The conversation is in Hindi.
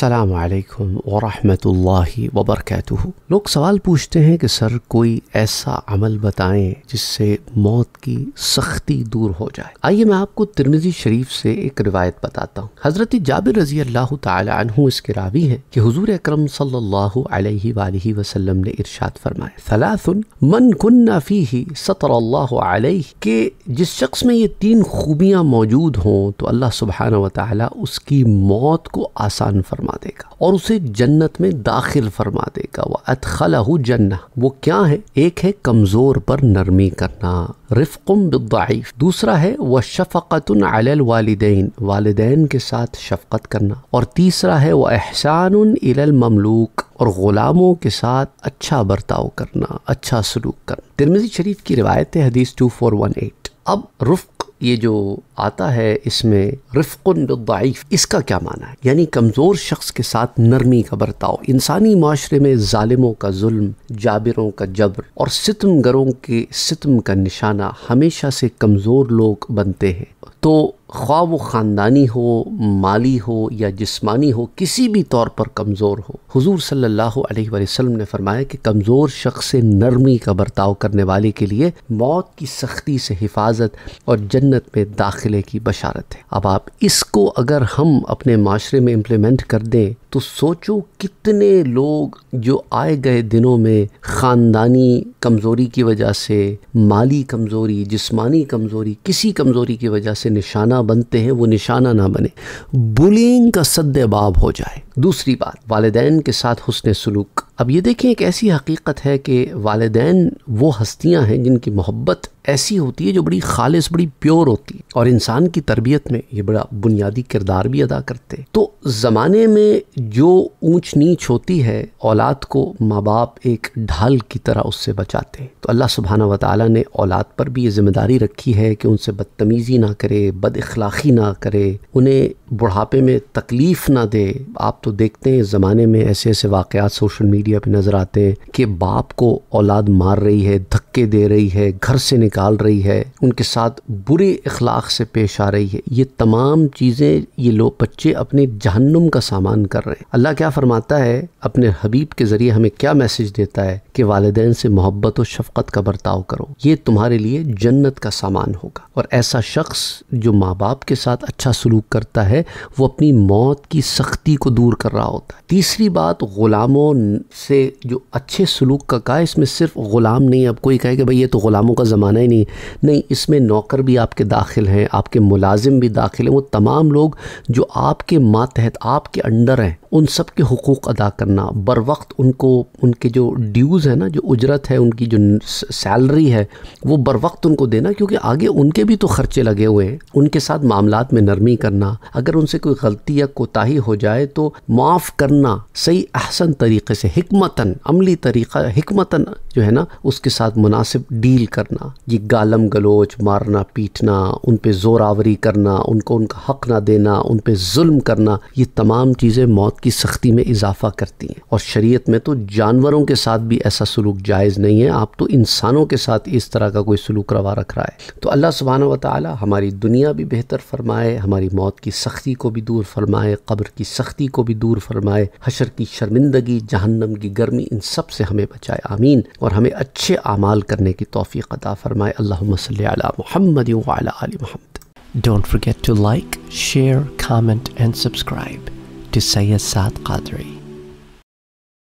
सलाम अलैकुम वरहमतुल्लाहि वबरकatuह लोग सवाल पूछते हैं कि सर कोई ऐसा अमल बताएं जिससे मौत की सख्ती दूर हो जाए आइए मैं आपको तिरमिजी शरीफ से एक रिवायत बताता हूँ हज़रत जाबिर रजी अल्लाह तु इसके रावी हैं कि हुजूर अकरम सल्लल्लाहु अलैहि वालैहि वसल्लम ने इरशाद फरमाया सलासुन मन कुन्ना फी ही सतर अलैहि के जिस शख्स में ये तीन खूबियाँ मौजूद हों तो अल्लाह सुबहान व ताली उसकी मौत को आसान फरमा फरमा देगा और उसे जन्नत में दाखिल फरमा देगा वह अतखला जन्ना वो क्या है एक है कमज़ोर पर नरमी करना रिफकुम बिदाइफ दूसरा है वह शफ़क़तन अल वालदेन वालदेन के साथ शफ़क़त करना और तीसरा है वह एहसान ममलूक और ग़ुलामों के साथ अच्छा बर्ताव करना अच्छा सलूक करना तिरमिजी शरीफ की रिवायत है हदीस टू फोर वन एट अब रुफ ये जो आता है इसमें रफ़ुल्दाइफ इसका क्या माना है यानी कमज़ोर शख्स के साथ नरमी का बर्ताव इंसानी माशरे में ालिमों का जुल्म जाबिरों का जबर और सितम गरों के सितम का निशाना हमेशा से कमज़ोर लोग बनते हैं तो ख्वाब वो ख़ानदानी हो माली हो या जिस्मानी हो किसी भी तौर पर कमज़ोर हो हुजूर सल्लल्लाहु अलैहि वसल्लम ने फरमाया कि कमज़ोर शख्स से नरमी का बर्ताव करने वाले के लिए मौत की सख्ती से हिफाजत और जन्नत में दाखिले की बशारत है अब आप इसको अगर हम अपने माशरे में इम्प्लीमेंट कर दें तो सोचो कितने लोग जो आए गए दिनों में ख़ानदानी कमज़ोरी की वजह से माली कमज़ोरी जिस्मानी कमज़ोरी किसी कमज़ोरी की वजह से निशाना बनते हैं वो निशाना ना बने बुलिंग का सद्देबाब हो जाए दूसरी बात वालदेन के साथ हुसन सलूक अब ये देखें एक ऐसी हकीकत है कि वालदेन वो हस्तियाँ हैं जिनकी मोहब्बत ऐसी होती है जो बड़ी खालिश बड़ी प्योर होती है और इंसान की तरबियत में ये बड़ा बुनियादी किरदार भी अदा करते हैं तो ज़माने में जो ऊंच नीच होती है औलाद को माँ बाप एक ढाल की तरह उससे बचाते हैं तो अल्लाह सुबहाना व ने औलाद पर भी ये जिम्मेदारी रखी है कि उनसे बदतमीज़ी ना करे बद अखलाक़ी ना करे उन्हें बुढ़ापे में तकलीफ़ ना दे आप तो देखते हैं ज़माने में ऐसे ऐसे वाक़ सोशल मीडिया मीडिया पे नज़र आते हैं कि बाप को औलाद मार रही है धक्के दे रही है घर से निकाल रही है उनके साथ बुरे अखलाक से पेश आ रही है ये तमाम चीज़ें ये लोग बच्चे अपने जहन्नुम का सामान कर रहे हैं अल्लाह क्या फरमाता है अपने हबीब के ज़रिए हमें क्या मैसेज देता है कि वालदेन से मोहब्बत और शफकत का बर्ताव करो ये तुम्हारे लिए जन्नत का सामान होगा और ऐसा शख्स जो माँ बाप के साथ अच्छा सलूक करता है वो अपनी मौत की सख्ती को दूर कर रहा होता है तीसरी बात ग़ुलामों से जो अच्छे सलूक का कहा इसमें सिर्फ ग़ुलाम नहीं अब कोई कहे कि भाई ये तो ग़ुलामों का ज़माना ही नहीं नहीं इसमें नौकर भी आपके दाखिल हैं आपके मुलाजिम भी दाखिल हैं वो तमाम लोग जो आपके मातहत आपके अंडर हैं उन सब के हकूक़ अदा करना बर वक्त उनको उनके जो ड्यूज़ ड्यूज़ है ना जो उजरत है उनकी जो सैलरी है वो बर वक्त उनको देना क्योंकि आगे उनके भी तो ख़र्चे लगे हुए हैं उनके साथ मामला में नरमी करना अगर उनसे कोई गलती या कोताही हो जाए तो माफ़ करना सही अहसन तरीके से हमतन अमली तरीक़ा हमतन जो है ना उसके साथ मुनासिब डील करना ये गालम गलोच मारना पीटना उन पर ज़ोर आवरी करना उनको उनका हक ना देना उन पर जुल्म करना ये तमाम चीज़ें मौत की सख्ती में इजाफा करती हैं और शरीयत में तो जानवरों के साथ भी ऐसा ऐसा सलूक जायज़ नहीं है आप तो इंसानों के साथ इस तरह का कोई सलूक रवा रख रहा है तो अल्लाह सुबहान व ताली हमारी दुनिया भी बेहतर फरमाए हमारी मौत की सख्ती को भी दूर फरमाए कब्र की सख्ती को भी दूर फरमाए हशर की शर्मिंदगी जहन्नम की गर्मी इन सब से हमें बचाए आमीन और हमें अच्छे अमाल करने की तोफ़ी अदा फरमाए Allah Muhammad Muhammad don't forget to like share comment and subscribe to Sayyid Saad Qadri.